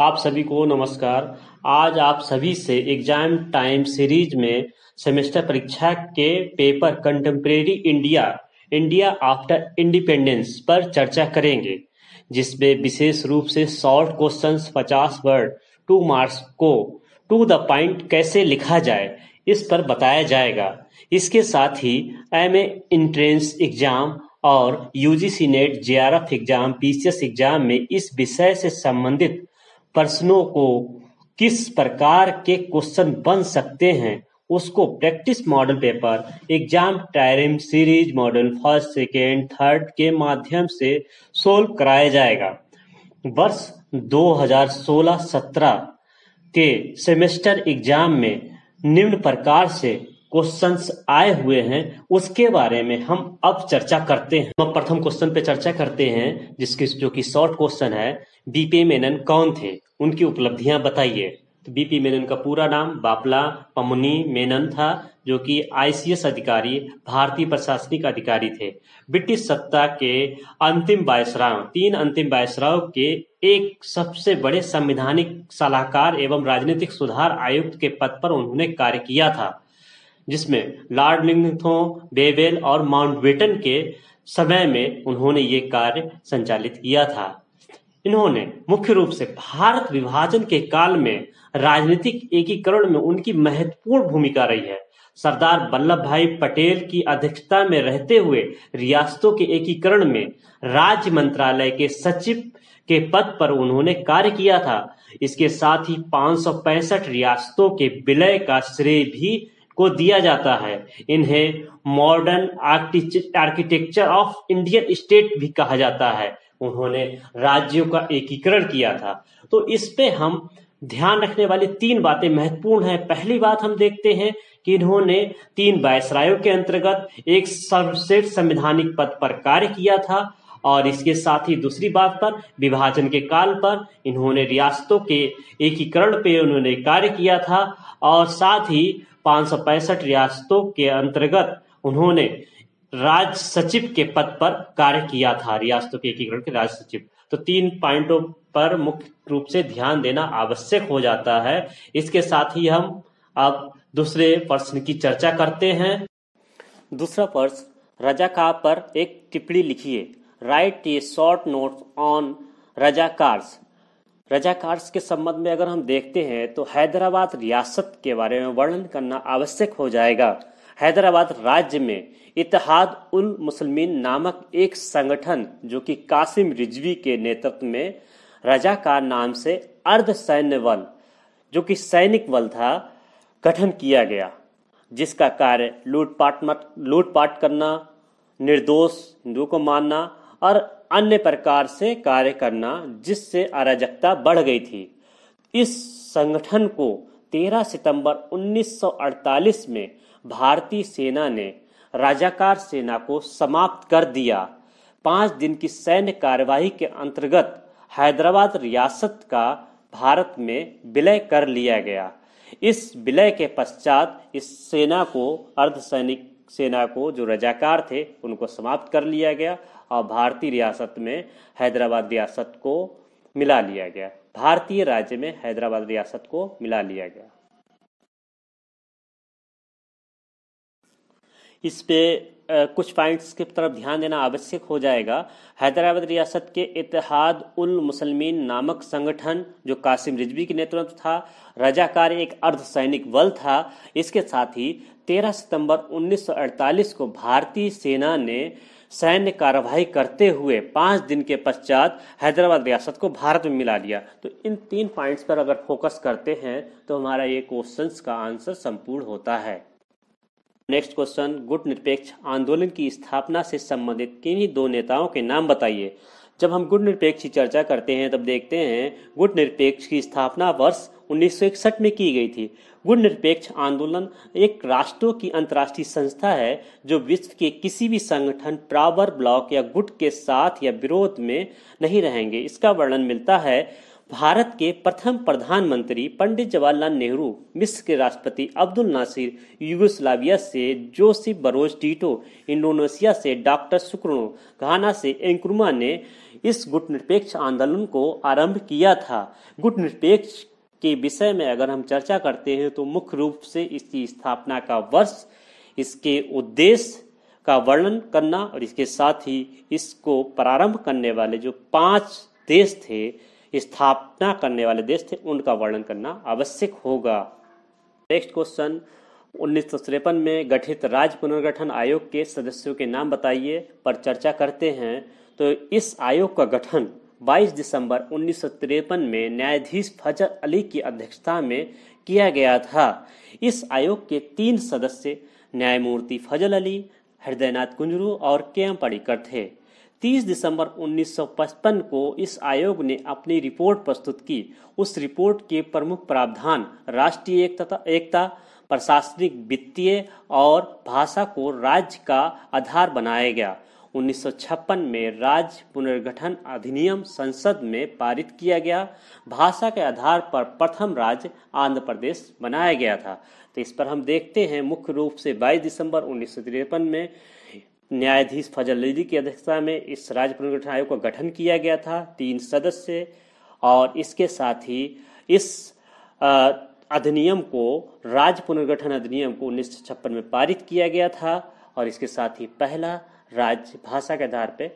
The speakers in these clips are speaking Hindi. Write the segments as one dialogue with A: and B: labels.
A: आप सभी को नमस्कार आज आप सभी से एग्जाम टाइम सीरीज में सेमेस्टर परीक्षा के paper contemporary India India after independence पर चर्चा करेंगे जिसमें विशेष रूप से short questions 50 word two marks को टू द पॉइंट कैसे लिखा जाए इस पर बताया जाएगा इसके साथ ही एम एंट्रेंस एग्जाम और UGC NET JRF exam PCS exam में इस विषय से संबंधित प्रश्नों को किस प्रकार के क्वेश्चन बन सकते हैं उसको practice model paper exam time series model first second third के माध्यम से सोल्व कराया जाएगा वर्ष 2016-17 के सेमेस्टर एग्जाम में निम्न प्रकार से क्वेश्चंस आए हुए हैं उसके बारे में हम अब चर्चा करते हैं हम प्रथम क्वेश्चन पे चर्चा करते हैं जिसके जो कि शॉर्ट क्वेश्चन है बीपी मेनन कौन थे उनकी उपलब्धियां बताइए तो बीपी मेनन का पूरा नाम बापला पमुनी मेनन था जो कि आईसीएस अधिकारी भारतीय प्रशासनिक अधिकारी थे ब्रिटिश सत्ता के अंतिम बायसराव तीन अंतिम बायसराव के एक सबसे बड़े संविधानिक सलाहकार एवं राजनीतिक सुधार आयुक्त के पद पर उन्होंने कार्य किया था जिसमें लॉर्ड लिंगथो बेवेल और माउंट के समय में उन्होंने ये कार्य संचालित किया था इन्होंने मुख्य रूप से भारत विभाजन के काल में राजनीतिक एकीकरण में उनकी महत्वपूर्ण भूमिका रही है सरदार वल्लभ भाई पटेल की अध्यक्षता में रहते हुए रियासतों के एकीकरण में राज्य मंत्रालय के सचिव के पद पर उन्होंने कार्य किया था इसके साथ ही पांच रियासतों के विलय का श्रेय भी को दिया जाता है इन्हें modern architecture of Indian state भी कहा जाता है उन्होंने राज्यों का एकीकरण किया था तो इस पे हम ध्यान रखने वाली तीन बातें महत्वपूर्ण है पहली बात हम देखते हैं कि इन्होंने तीन वायसरायों के अंतर्गत एक सर्वश्रेष्ठ संवैधानिक पद पर कार्य किया था और इसके साथ ही दूसरी बात पर विभाजन के काल पर इन्होंने रियासतों के एकीकरण पे उन्होंने कार्य किया था और साथ ही पाँच रियासतों के अंतर्गत उन्होंने राज सचिव के पद पर कार्य किया था रियासतों के एकीकरण के राज सचिव तो तीन पॉइंटों पर मुख्य रूप से ध्यान देना आवश्यक हो जाता है इसके साथ ही हम अब दूसरे प्रश्न की चर्चा करते हैं दूसरा प्रश्न रजा का पर एक टिप्पणी लिखिए write a short note on Razakars Razakars के संबंध में अगर हम देखते हैं तो हैदराबाद रियासत के बारे में वर्णन करना आवश्यक हो जाएगा हैदराबाद राज्य में इतिहाद उल मुसलमिन नामक एक संगठन जो कि कासिम रिजवी के नेतृत्व में रजा का नाम से अर्ध सैन्य बल जो कि सैनिक बल था गठन किया गया जिसका कार्य लूटपाट मत लूटपाट करना निर्दोष हिंदुओं को मारना और अन्य प्रकार से कार्य करना जिससे अराजकता बढ़ गई थी इस संगठन को 13 सितंबर 1948 में भारतीय सेना ने राजाकार सेना को समाप्त कर दिया पांच दिन की सैन्य कार्यवाही के अंतर्गत हैदराबाद रियासत का भारत में विलय कर लिया गया इस विलय के पश्चात इस सेना को अर्धसैनिक सेना को जो रजाकार थे उनको समाप्त कर लिया गया और भारतीय रियासत में हैदराबाद रियासत को मिला लिया गया भारतीय राज्य में हैदराबाद रियासत को मिला लिया गया इस पे कुछ पॉइंट्स की तरफ ध्यान देना आवश्यक हो जाएगा हैदराबाद रियासत के इतिहाद उल मुसलमीन नामक संगठन जो कासिम रिजवी के नेतृत्व था रजाकार एक अर्धसैनिक बल था इसके साथ ही 13 सितंबर 1948 को भारतीय सेना ने सैन्य कार्रवाई करते हुए पाँच दिन के पश्चात हैदराबाद रियासत को भारत में मिला लिया तो इन तीन पॉइंट्स पर अगर फोकस करते हैं तो हमारा ये क्वेश्चन का आंसर संपूर्ण होता है नेक्स्ट क्वेश्चन गुट निरपेक्ष आंदोलन की स्थापना से संबंधित किन्हीं दो नेताओं के नाम बताइए जब हम गुट निरपेक्ष की चर्चा करते हैं तब देखते हैं गुट निरपेक्ष की स्थापना वर्ष उन्नीस में की गई थी गुण निरपेक्ष आंदोलन एक राष्ट्रों की अंतर्राष्ट्रीय संस्था है जो विश्व के किसी भी संगठन प्रावर ब्लॉक या गुट के साथ या विरोध में नहीं रहेंगे इसका वर्णन मिलता है भारत के प्रथम प्रधानमंत्री पंडित जवाहरलाल नेहरू मिस्र के राष्ट्रपति अब्दुल नासिर यूगोस्लाविया से जोसिफ बरोज टीटो इंडोनेशिया से डॉक्टर सुक्रणो घाना से एंक्रुमा ने इस गुटनिरपेक्ष आंदोलन को आरंभ किया था गुटनिरपेक्ष के विषय में अगर हम चर्चा करते हैं तो मुख्य रूप से इसकी स्थापना का वर्ष इसके उद्देश्य का वर्णन करना और इसके साथ ही इसको प्रारंभ करने वाले जो पांच देश थे स्थापना करने वाले देश थे उनका वर्णन करना आवश्यक होगा नेक्स्ट क्वेश्चन उन्नीस में गठित राज्य पुनर्गठन आयोग के सदस्यों के नाम बताइए पर चर्चा करते हैं तो इस आयोग का गठन 22 दिसंबर उन्नीस में न्यायाधीश फजर अली की अध्यक्षता में किया गया था इस आयोग के तीन सदस्य न्यायमूर्ति फजल अली हृदयनाथ कुंजरू और के एम पड़ीकर थे 30 दिसंबर 1955 को इस आयोग ने अपनी रिपोर्ट प्रस्तुत की उस रिपोर्ट के प्रमुख प्रावधान राष्ट्रीय एकता एकता प्रशासनिक वित्तीय और भाषा को राज्य का आधार बनाया गया 1956 में राज्य पुनर्गठन अधिनियम संसद में पारित किया गया भाषा के आधार पर प्रथम राज्य आंध्र प्रदेश बनाया गया था तो इस पर हम देखते हैं मुख्य रूप से 22 दिसंबर उन्नीस में न्यायाधीश फजल लोधी की अध्यक्षता में इस राज्य पुनर्गठन आयोग का गठन किया गया था तीन सदस्य और इसके साथ ही इस अधिनियम को राज्य पुनर्गठन अधिनियम को उन्नीस में पारित किया गया था और इसके साथ ही पहला राज्य भाषा के आधार पे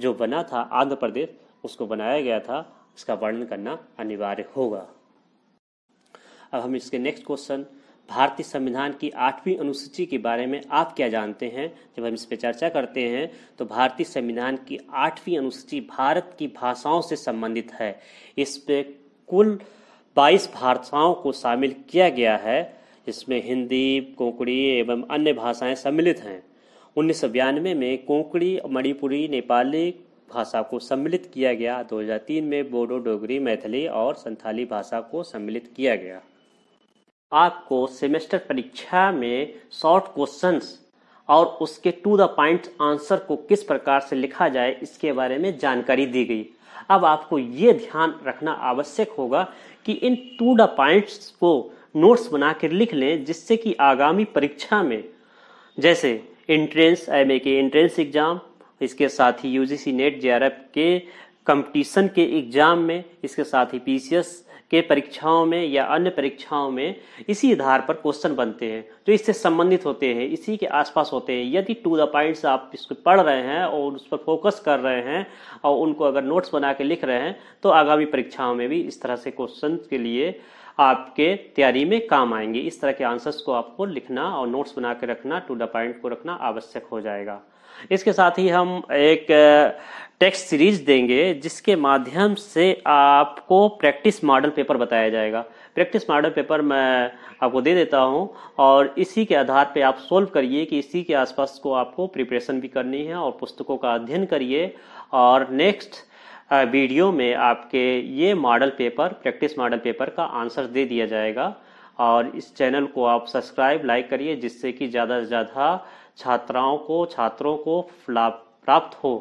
A: जो बना था आंध्र प्रदेश उसको बनाया गया था उसका वर्णन करना अनिवार्य होगा अब हम इसके नेक्स्ट क्वेश्चन भारतीय संविधान की आठवीं अनुसूची के बारे में आप क्या जानते हैं जब हम इस पर चर्चा करते हैं तो भारतीय संविधान की आठवीं अनुसूची भारत की भाषाओं से संबंधित है इस पे कुल 22 भाषाओं को शामिल किया गया है जिसमें हिंदी कोंकणी एवं अन्य भाषाएं सम्मिलित हैं उन्नीस में कोंकणी मणिपुरी नेपाली भाषा को सम्मिलित किया गया 2003 में बोडो डोगरी मैथिली और संथाली भाषा को सम्मिलित किया गया आपको सेमेस्टर परीक्षा में शॉर्ट क्वेश्चंस और उसके टू द पॉइंट आंसर को किस प्रकार से लिखा जाए इसके बारे में जानकारी दी गई अब आपको ये ध्यान रखना आवश्यक होगा कि इन टू द पॉइंट्स को नोट्स बनाकर लिख लें जिससे कि आगामी परीक्षा में जैसे एंट्रेंस एम के एंट्रेंस एग्ज़ाम इसके साथ ही यूजीसी नेट एफ के कंपटीशन के एग्ज़ाम में इसके साथ ही पीसीएस के परीक्षाओं में या अन्य परीक्षाओं में इसी आधार पर क्वेश्चन बनते हैं जो इससे संबंधित होते हैं इसी के आसपास होते हैं यदि टू द पॉइंट्स आप इसको पढ़ रहे हैं और उस पर फोकस कर रहे हैं और उनको अगर नोट्स बना के लिख रहे हैं तो आगामी परीक्षाओं में भी इस तरह से क्वेश्चन के लिए आपके तैयारी में काम आएंगे इस तरह के आंसर्स को आपको लिखना और नोट्स बना के रखना टू द पॉइंट को रखना आवश्यक हो जाएगा इसके साथ ही हम एक टेक्स्ट सीरीज देंगे जिसके माध्यम से आपको प्रैक्टिस मॉडल पेपर बताया जाएगा प्रैक्टिस मॉडल पेपर मैं आपको दे देता हूं और इसी के आधार पे आप सोल्व करिए कि इसी के आसपास को आपको प्रिपरेशन भी करनी है और पुस्तकों का अध्ययन करिए और नेक्स्ट वीडियो में आपके ये model paper practice model paper का आंसर दे दिया जाएगा और इस चैनल को आप सब्सक्राइब लाइक करिए जिससे कि ज़्यादा से ज़्यादा छात्राओं को छात्रों को लाभ प्राप्त हो